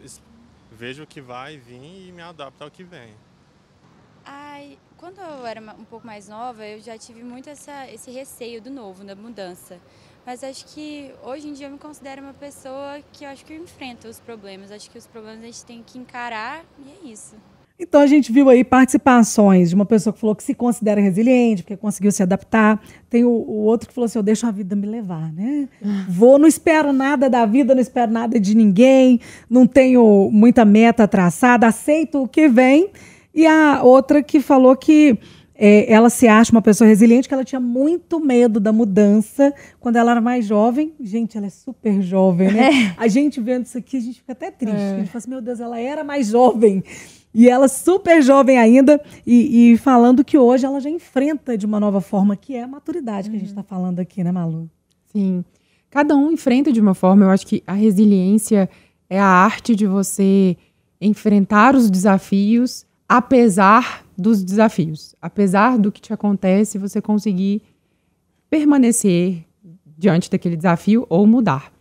vejo o que vai vir e me adapto ao que vem. Ai, quando eu era um pouco mais nova, eu já tive muito essa, esse receio do novo, da mudança. Mas acho que hoje em dia eu me considero uma pessoa que eu acho que eu enfrenta os problemas. Acho que os problemas a gente tem que encarar e é isso. Então a gente viu aí participações de uma pessoa que falou que se considera resiliente, porque conseguiu se adaptar. Tem o, o outro que falou assim: eu deixo a vida me levar, né? Vou, não espero nada da vida, não espero nada de ninguém, não tenho muita meta traçada, aceito o que vem. E a outra que falou que é, ela se acha uma pessoa resiliente, que ela tinha muito medo da mudança quando ela era mais jovem. Gente, ela é super jovem, né? É. A gente vendo isso aqui, a gente fica até triste. É. A gente fala assim, meu Deus, ela era mais jovem. E ela super jovem ainda, e, e, falando que hoje ela já enfrenta de uma nova forma, que é a maturidade uhum. que a gente está uhum. falando aqui, né, Malu? Sim. Cada um enfrenta de uma forma. Eu acho que a resiliência é a arte de você enfrentar os desafios apesar dos desafios, apesar do que te acontece, você conseguir permanecer diante daquele desafio ou mudar.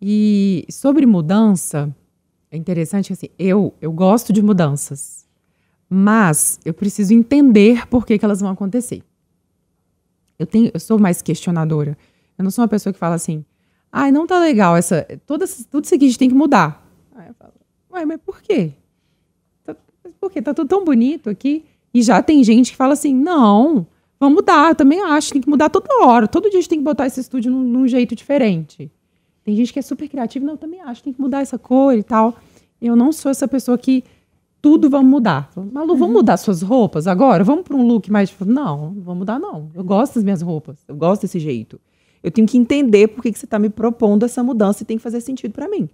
E sobre mudança, é interessante assim, eu eu gosto de mudanças, mas eu preciso entender por que, que elas vão acontecer. Eu tenho, eu sou mais questionadora. Eu não sou uma pessoa que fala assim: "Ai, ah, não tá legal essa, toda, tudo isso aqui a gente tem que mudar". Aí eu falo: "Ué, mas por quê?" Mas por quê? Tá tudo tão bonito aqui. E já tem gente que fala assim: não, vamos mudar. Eu também acho que tem que mudar toda hora. Todo dia a gente tem que botar esse estúdio num, num jeito diferente. Tem gente que é super criativa, não, eu também acho que tem que mudar essa cor e tal. Eu não sou essa pessoa que tudo vamos mudar. Malu, vamos uhum. mudar suas roupas agora? Vamos para um look mais. Não, não vou mudar, não. Eu gosto das minhas roupas, eu gosto desse jeito. Eu tenho que entender por que, que você está me propondo essa mudança e tem que fazer sentido para mim.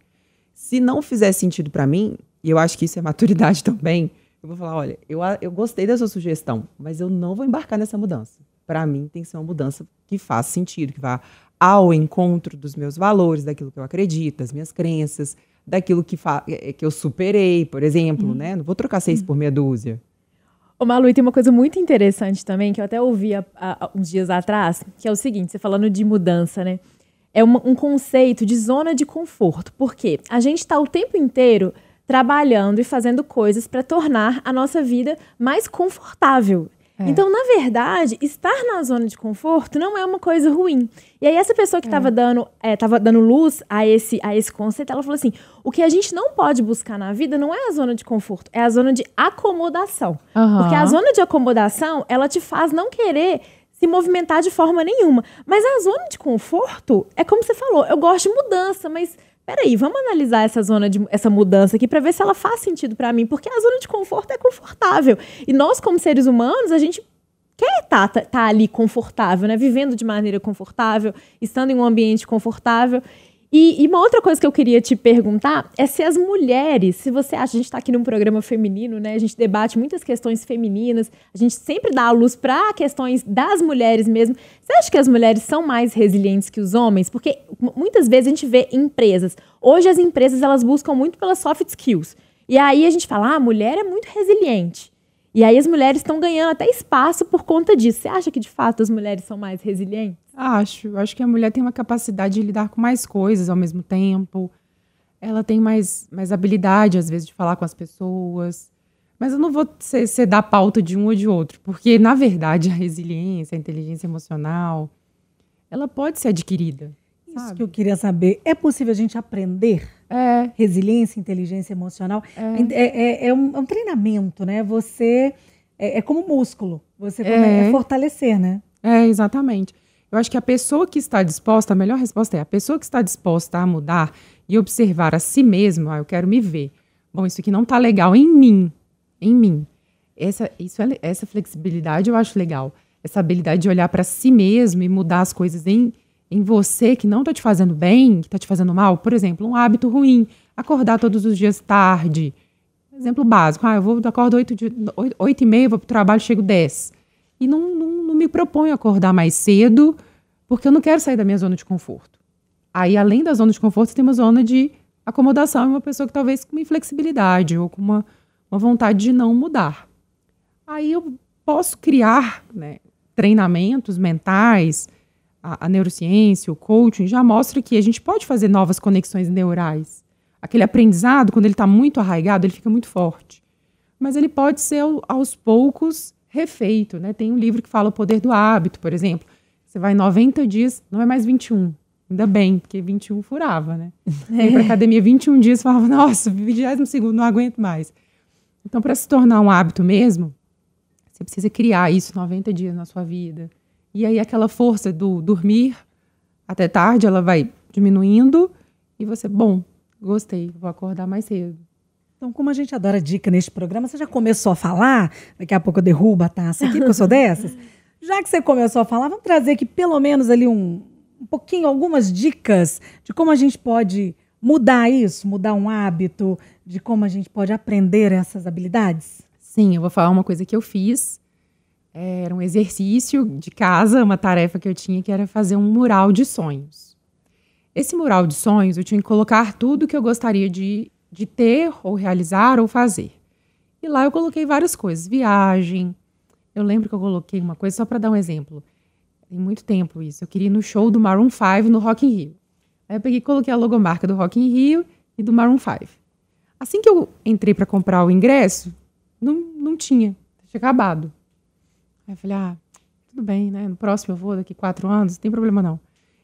Se não fizer sentido para mim, e eu acho que isso é maturidade também, eu vou falar, olha, eu, eu gostei da sua sugestão, mas eu não vou embarcar nessa mudança. Para mim, tem que ser uma mudança que faz sentido, que vá ao encontro dos meus valores, daquilo que eu acredito, das minhas crenças, daquilo que, é, é, que eu superei, por exemplo, uhum. né? Não vou trocar seis por meia dúzia. Ô, Malu, e tem uma coisa muito interessante também, que eu até ouvi há, há, uns dias atrás, que é o seguinte, você falando de mudança, né? É um, um conceito de zona de conforto. Por quê? A gente está o tempo inteiro trabalhando e fazendo coisas para tornar a nossa vida mais confortável. É. Então, na verdade, estar na zona de conforto não é uma coisa ruim. E aí, essa pessoa que estava é. dando, é, dando luz a esse, a esse conceito, ela falou assim: o que a gente não pode buscar na vida não é a zona de conforto, é a zona de acomodação. Uhum. Porque a zona de acomodação, ela te faz não querer se movimentar de forma nenhuma. Mas a zona de conforto, é como você falou, eu gosto de mudança, mas peraí, vamos analisar essa zona de essa mudança aqui para ver se ela faz sentido para mim, porque a zona de conforto é confortável. E nós como seres humanos, a gente quer estar tá, tá, tá ali confortável, né? Vivendo de maneira confortável, estando em um ambiente confortável. E, e, uma outra coisa que eu queria te perguntar é se as mulheres, se você acha, a gente está aqui num programa feminino, né? A gente debate muitas questões femininas, a gente sempre dá a luz para questões das mulheres mesmo. Você acha que as mulheres são mais resilientes que os homens? Porque muitas vezes a gente vê empresas. Hoje as empresas elas buscam muito pelas soft skills. E aí a gente fala, ah, a mulher é muito resiliente. E aí as mulheres estão ganhando até espaço por conta disso. Você acha que de fato as mulheres são mais resilientes? Acho. Acho que a mulher tem uma capacidade de lidar com mais coisas ao mesmo tempo. Ela tem mais, mais habilidade, às vezes, de falar com as pessoas. Mas eu não vou ser, ser dar pauta de um ou de outro, porque, na verdade, a resiliência, a inteligência emocional, ela pode ser adquirida sabe? Isso que eu queria saber. É possível a gente aprender? É. Resiliência, inteligência emocional. É, é, é, é um, é um, treinamento, né? Você. É, é como músculo. Você começa É fortalecer, né? É, exatamente. Eu acho que a pessoa que está disposta, a melhor resposta é a pessoa que está disposta a mudar e observar a si mesma, ah, eu quero me ver. Bom, isso aqui não está legal em mim, em mim. Essa, isso é, essa flexibilidade eu acho legal. Essa habilidade de olhar para si mesmo e mudar as coisas em, em você que não está te fazendo bem, que está te fazendo mal, por exemplo, um hábito ruim, acordar todos os dias tarde. Exemplo básico, ah, eu vou acordo 8, 8, 8 e meia, vou para o trabalho, chego 10. E não, não, não me proponho acordar mais cedo, porque eu não quero sair da minha zona de conforto. Aí, além da zona de conforto, tem uma zona de acomodação e uma pessoa que talvez com uma inflexibilidade ou com uma, uma vontade de não mudar. Aí eu posso criar né, treinamentos mentais, a, a neurociência, o coaching, já mostra que a gente pode fazer novas conexões neurais. Aquele aprendizado, quando ele está muito arraigado, ele fica muito forte. Mas ele pode ser aos poucos refeito. Né? Tem um livro que fala o poder do hábito, por exemplo. Você vai 90 dias, não é mais 21. Ainda bem, porque 21 furava, né? É. Eu ia pra academia 21 dias falava, nossa, 22 segundo, não aguento mais. Então, para se tornar um hábito mesmo, você precisa criar isso 90 dias na sua vida. E aí aquela força do dormir até tarde, ela vai diminuindo e você, bom, gostei, vou acordar mais cedo. Então, como a gente adora dica neste programa, você já começou a falar, daqui a pouco eu derrubo a taça aqui, porque eu sou dessas. Já que você começou a falar, vamos trazer aqui pelo menos ali um, um pouquinho, algumas dicas de como a gente pode mudar isso, mudar um hábito, de como a gente pode aprender essas habilidades? Sim, eu vou falar uma coisa que eu fiz era um exercício de casa, uma tarefa que eu tinha, que era fazer um mural de sonhos. Esse mural de sonhos, eu tinha que colocar tudo que eu gostaria de, de ter, ou realizar, ou fazer. E lá eu coloquei várias coisas, viagem. Eu lembro que eu coloquei uma coisa, só para dar um exemplo. Tem muito tempo isso. Eu queria ir no show do Maroon 5 no Rock in Rio. Aí eu peguei e coloquei a logomarca do Rock in Rio e do Maroon 5. Assim que eu entrei para comprar o ingresso, não, não tinha. Tinha acabado. Aí eu falei, ah, tudo bem, né? No próximo eu vou, daqui quatro anos, não tem problema não.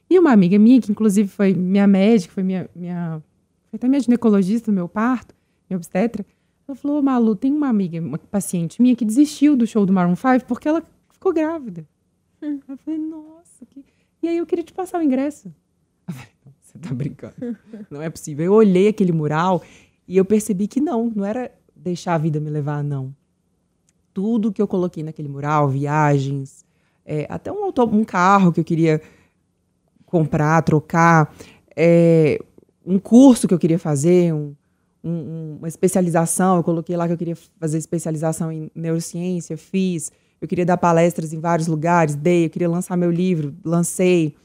E uma amiga minha, que inclusive foi minha médica, foi minha, minha foi até minha ginecologista no meu parto, minha obstetra, ela falou, Malu, tem uma amiga, uma paciente minha que desistiu do show do Maroon 5 porque ela ficou grávida. Hum. Eu falei, nossa, que... E aí eu queria te passar o ingresso. Eu falei, você tá brincando. Não é possível. Eu olhei aquele mural e eu percebi que não, não era deixar a vida me levar, não tudo que eu coloquei naquele mural, viagens, é, até um, auto, um carro que eu queria comprar, trocar, é, um curso que eu queria fazer, um, um, uma especialização. Eu coloquei lá que eu queria fazer especialização em neurociência, fiz. Eu queria dar palestras em vários lugares, dei. Eu queria lançar meu livro, lancei.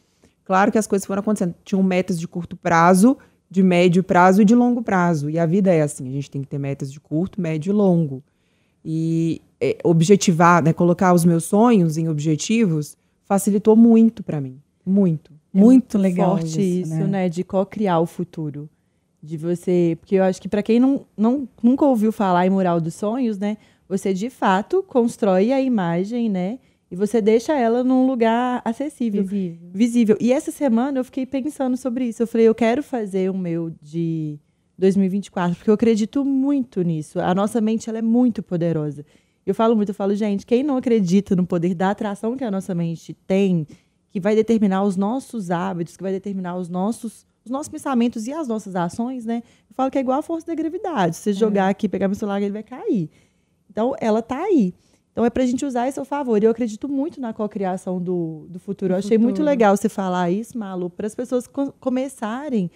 Claro que as coisas foram acontecendo. Tinham metas de curto prazo, de médio prazo e de longo prazo. E a vida é assim: a gente tem que ter metas de curto, médio e longo e é, objetivar, né, colocar os meus sonhos em objetivos, facilitou muito para mim, muito. É muito legal forte isso, né? né? De co-criar o futuro. De você. Porque eu acho que para quem não, não, nunca ouviu falar em mural dos sonhos, né? Você de fato constrói a imagem, né? E você deixa ela num lugar acessível. Visível. visível. E essa semana eu fiquei pensando sobre isso. Eu falei, eu quero fazer o meu de 2024, porque eu acredito muito nisso. A nossa mente ela é muito poderosa. Eu falo muito, eu falo, gente, quem não acredita no poder da atração que a nossa mente tem, que vai determinar os nossos hábitos, que vai determinar os nossos os nossos pensamentos e as nossas ações, né? Eu falo que é igual a força da gravidade. Se você é. jogar aqui, pegar meu celular, ele vai cair. Então, ela tá aí. Então, é para a gente usar isso a favor. Eu acredito muito na co-criação do, do futuro. Do eu achei futuro. muito legal você falar isso, Malu, para as pessoas co começarem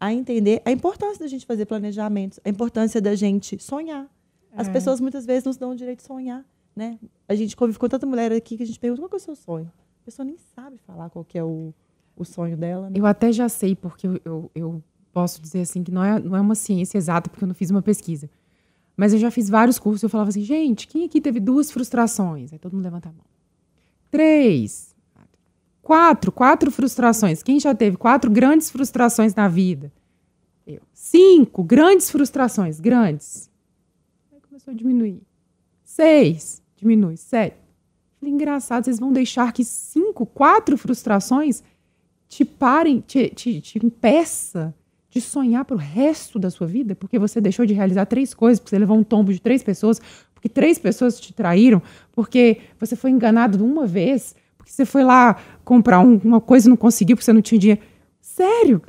a entender a importância da gente fazer planejamentos, a importância da gente sonhar. As é. pessoas muitas vezes nos dão o direito de sonhar, né? A gente convive com tanta mulher aqui que a gente pergunta qual é o seu sonho. A pessoa nem sabe falar qual que é o, o sonho dela. Né? Eu até já sei, porque eu, eu, eu, posso dizer assim que não é, não é uma ciência exata, porque eu não fiz uma pesquisa. Mas eu já fiz vários cursos, eu falava assim, gente, quem aqui teve duas frustrações? Aí todo mundo levanta a mão. Três. Quatro, quatro frustrações. Quem já teve quatro grandes frustrações na vida? Eu. Cinco grandes frustrações, grandes. Aí começou a diminuir. Seis, diminui. Sete. Falei, engraçado, vocês vão deixar que cinco, quatro frustrações te parem, te, te, te impeça de sonhar pro resto da sua vida, porque você deixou de realizar três coisas, porque você levou um tombo de três pessoas, porque três pessoas te traíram, porque você foi enganado uma vez, que você foi lá comprar um, uma coisa e não conseguiu porque você não tinha dinheiro. Sério?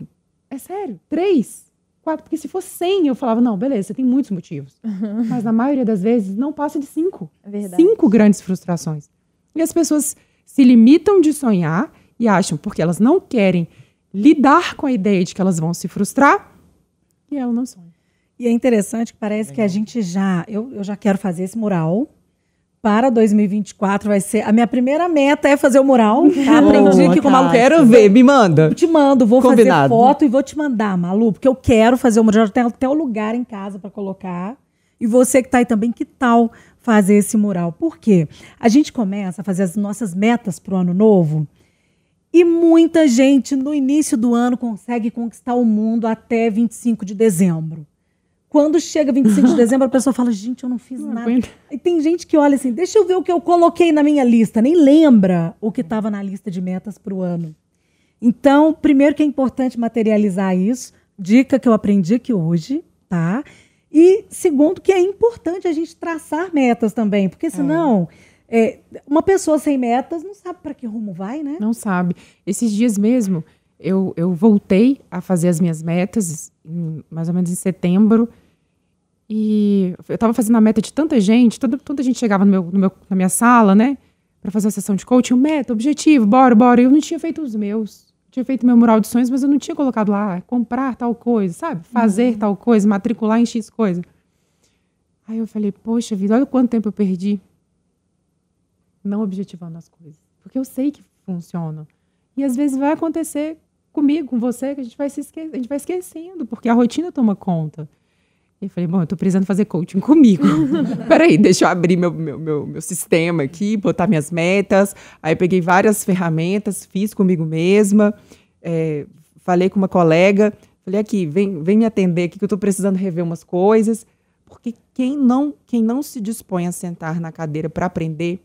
É sério? Três? Quatro? Porque se fosse cem, eu falava, não, beleza, você tem muitos motivos. Uhum. Mas na maioria das vezes, não passa de cinco. É cinco grandes frustrações. E as pessoas se limitam de sonhar e acham, porque elas não querem lidar com a ideia de que elas vão se frustrar, e elas não sonham. E é interessante que parece Legal. que a gente já. Eu, eu já quero fazer esse mural para 2024 vai ser. A minha primeira meta é fazer o mural. Tá? Aprendi aqui que com o Malu. Quero ver, me manda. te mando, vou Combinado. fazer foto e vou te mandar, Malu, porque eu quero fazer o mural. Já tenho até o lugar em casa para colocar. E você que está aí também, que tal fazer esse mural? Por quê? A gente começa a fazer as nossas metas para o ano novo. E muita gente no início do ano consegue conquistar o mundo até 25 de dezembro. Quando chega 25 de dezembro, a pessoa fala: gente, eu não fiz não nada. Aguento. E tem gente que olha assim: deixa eu ver o que eu coloquei na minha lista. Nem lembra o que estava na lista de metas para o ano. Então, primeiro que é importante materializar isso. Dica que eu aprendi aqui hoje, tá? E segundo, que é importante a gente traçar metas também, porque é. senão. É. É, uma pessoa sem metas não sabe para que rumo vai, né? Não sabe. Esses dias mesmo, eu, eu voltei a fazer as minhas metas, em, mais ou menos em setembro, e eu estava fazendo a meta de tanta gente, toda, toda gente chegava no meu, no meu, na minha sala, né? Para fazer a sessão de coaching, meta, objetivo, bora, bora. E eu não tinha feito os meus. Tinha feito meu mural de sonhos, mas eu não tinha colocado lá comprar tal coisa, sabe? Fazer uhum. tal coisa, matricular em X coisa. Aí eu falei, poxa vida, olha quanto tempo eu perdi não objetivando as coisas. Porque eu sei que funcionam. E às vezes vai acontecer comigo, com você, que a gente vai, se esque... a gente vai esquecendo, porque a rotina toma conta. E falei, bom, eu tô precisando fazer coaching comigo. Peraí, deixa eu abrir meu, meu, meu, meu, sistema aqui, botar minhas metas. Aí peguei várias ferramentas, fiz comigo mesma, é, falei com uma colega, falei aqui, vem, vem me atender aqui que eu tô precisando rever umas coisas. Porque quem não, quem não se dispõe a sentar na cadeira para aprender,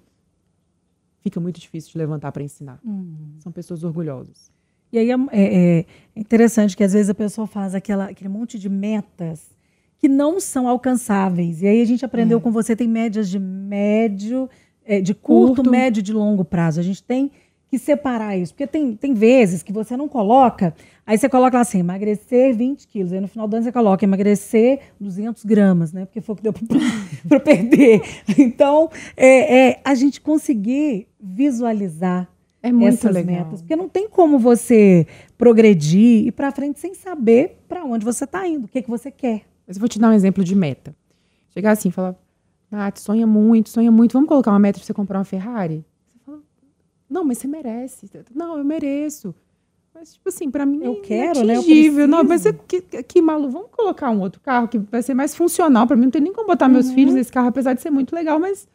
fica muito difícil de levantar para ensinar. Hum. São pessoas orgulhosas. E aí é, é, é interessante que às vezes a pessoa faz aquela, aquele monte de metas que não são alcançáveis. E aí a gente aprendeu é. com você, tem médias de médio, é, de curto, curto, médio e de longo prazo. A gente tem que separar isso. Porque tem, tem vezes que você não coloca, aí você coloca assim, emagrecer 20 quilos. Aí no final do ano você coloca emagrecer 200 gramas, né? Porque foi o que deu para perder. Então, é, é, a gente conseguir visualizar é muito essas legal. metas. Porque não tem como você progredir e para frente sem saber para onde você está indo, o que, que você quer. Mas eu vou te dar um exemplo de meta. Chegar assim e falar, Nath, sonha muito, sonha muito, vamos colocar uma meta pra você comprar uma Ferrari? Você fala, não, mas você merece. Não, eu mereço. Mas, tipo assim, pra mim eu é quero, né? Eu não, mas é que, é que maluco, vamos colocar um outro carro que vai ser mais funcional. Pra mim não tem nem como botar uhum. meus filhos nesse carro, apesar de ser muito legal, mas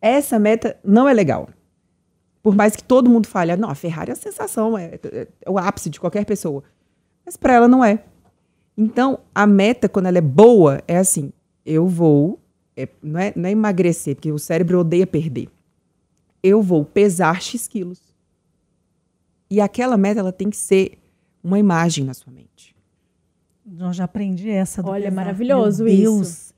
essa meta não é legal. Por mais que todo mundo fale, ah, não, a Ferrari é a sensação, é, é, é o ápice de qualquer pessoa. Mas para ela não é. Então, a meta, quando ela é boa, é assim: eu vou. É, não, é, não é emagrecer, porque o cérebro odeia perder. Eu vou pesar X quilos. E aquela meta, ela tem que ser uma imagem na sua mente. Eu já aprendi essa do Olha, pesar. maravilhoso Meu isso.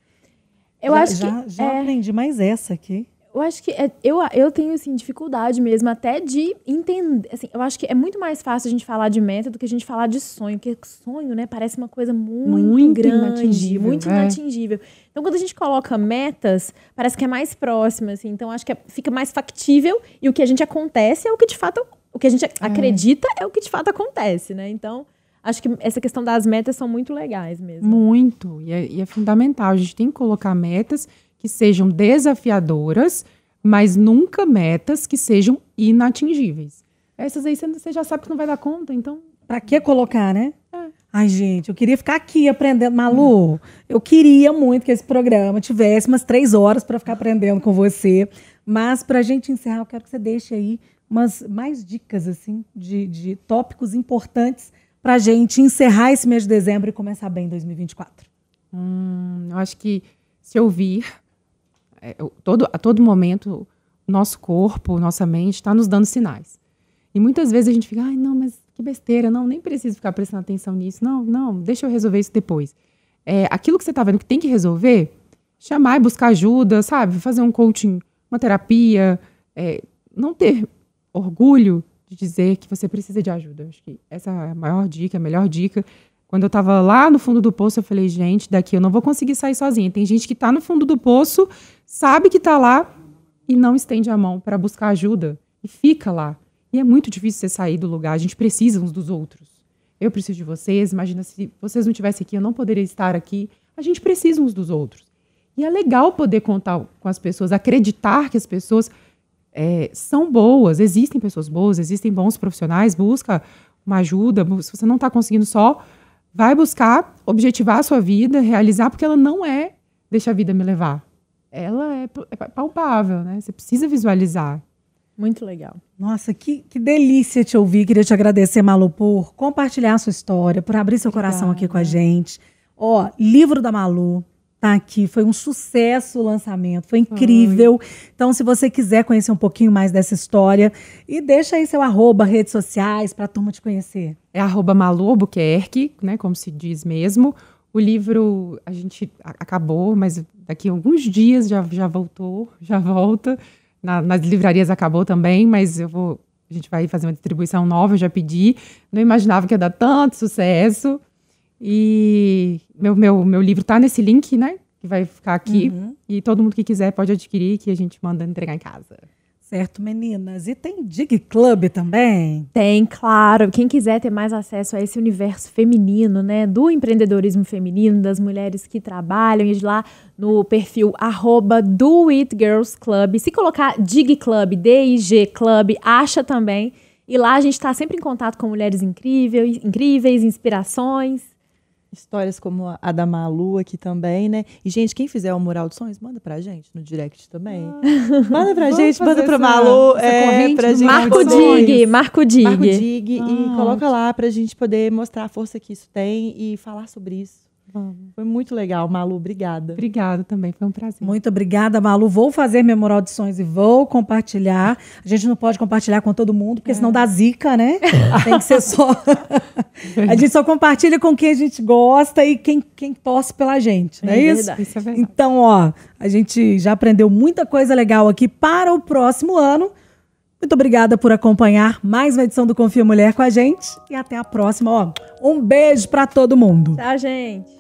Eu já, acho já, que. Já é... aprendi mais essa aqui. Eu acho que é, eu, eu tenho, assim, dificuldade mesmo até de entender. Assim, eu acho que é muito mais fácil a gente falar de meta do que a gente falar de sonho, porque sonho, né, parece uma coisa muito, muito grande, inatingível, muito é. inatingível. Então, quando a gente coloca metas, parece que é mais próximo, assim. Então, acho que é, fica mais factível e o que a gente acontece é o que de fato. O que a gente é. acredita é o que de fato acontece, né? Então, acho que essa questão das metas são muito legais mesmo. Muito. E é, e é fundamental. A gente tem que colocar metas que sejam desafiadoras, mas nunca metas que sejam inatingíveis. Essas aí você já sabe que não vai dar conta, então. Pra que colocar, né? É. Ai, gente, eu queria ficar aqui aprendendo. Malu, eu queria muito que esse programa tivesse umas três horas para ficar aprendendo com você. Mas, para a gente encerrar, eu quero que você deixe aí umas mais dicas, assim, de, de tópicos importantes para a gente encerrar esse mês de dezembro e começar bem 2024. Hum, eu acho que se ouvir, é, todo, a todo momento, nosso corpo, nossa mente está nos dando sinais. E muitas vezes a gente fica, ai, não, mas que besteira, não, nem preciso ficar prestando atenção nisso, não, não, deixa eu resolver isso depois. É, aquilo que você está vendo que tem que resolver, chamar e buscar ajuda, sabe? Fazer um coaching, uma terapia, é, não ter orgulho de dizer que você precisa de ajuda. Acho que essa é a maior dica, a melhor dica. Quando eu estava lá no fundo do poço, eu falei, gente, daqui eu não vou conseguir sair sozinha. Tem gente que está no fundo do poço, sabe que está lá e não estende a mão para buscar ajuda e fica lá. E é muito difícil você sair do lugar, a gente precisa uns dos outros. Eu preciso de vocês, imagina se vocês não tivessem aqui, eu não poderia estar aqui. A gente precisa uns dos outros. E é legal poder contar com as pessoas, acreditar que as pessoas é, são boas, existem pessoas boas, existem bons profissionais, busca uma ajuda. Se você não está conseguindo só vai buscar objetivar a sua vida, realizar, porque ela não é deixa a vida me levar. Ela é, é palpável, né? Você precisa visualizar. Muito legal. Nossa, que, que delícia te ouvir. Queria te agradecer, Malu, por compartilhar a sua história, por abrir seu coração aqui com a gente. Ó, livro da Malu, Tá aqui. Foi um sucesso o lançamento, foi incrível. Ai. Então, se você quiser conhecer um pouquinho mais dessa história, e deixa aí seu arroba, redes sociais, para a turma te conhecer. É arroba Albuquerque, é né, como se diz mesmo. O livro a gente acabou, mas daqui a alguns dias já, já voltou, já volta. Na, nas livrarias acabou também, mas eu vou. A gente vai fazer uma distribuição nova, eu já pedi. Não imaginava que ia dar tanto sucesso. E meu, meu, meu livro tá nesse link, né? Que vai ficar aqui. Uhum. E todo mundo que quiser pode adquirir, que a gente manda entregar em casa. Certo, meninas. E tem Dig Club também? Tem, claro. Quem quiser ter mais acesso a esse universo feminino, né? Do empreendedorismo feminino, das mulheres que trabalham, e lá no perfil arroba do It Girls Club. Se colocar Dig Club, D-I-G Club, acha também. E lá a gente está sempre em contato com mulheres incríveis, incríveis, inspirações. Histórias como a da Malu aqui também, né? E, gente, quem fizer o um Mural de Sonhos, manda pra gente no direct também. Ah, manda pra gente, manda pra essa, Malu. Essa é, pra gente. Marco Dig, Marco Dig. Marco Dig. Ah, e coloca lá pra gente poder mostrar a força que isso tem e falar sobre isso. Vamos. Foi muito legal, Malu. Obrigada. Obrigada também, foi um prazer. Muito obrigada, Malu. Vou fazer moral de sonhos e vou compartilhar. A gente não pode compartilhar com todo mundo, porque é. senão dá zica, né? É. Tem que ser só. a gente só compartilha com quem a gente gosta e quem, quem torce pela gente, não é, é isso? isso é verdade. Então, ó, a gente já aprendeu muita coisa legal aqui para o próximo ano. Muito obrigada por acompanhar mais uma edição do Confia Mulher com a gente e até a próxima. Ó, um beijo para todo mundo. Tchau, gente.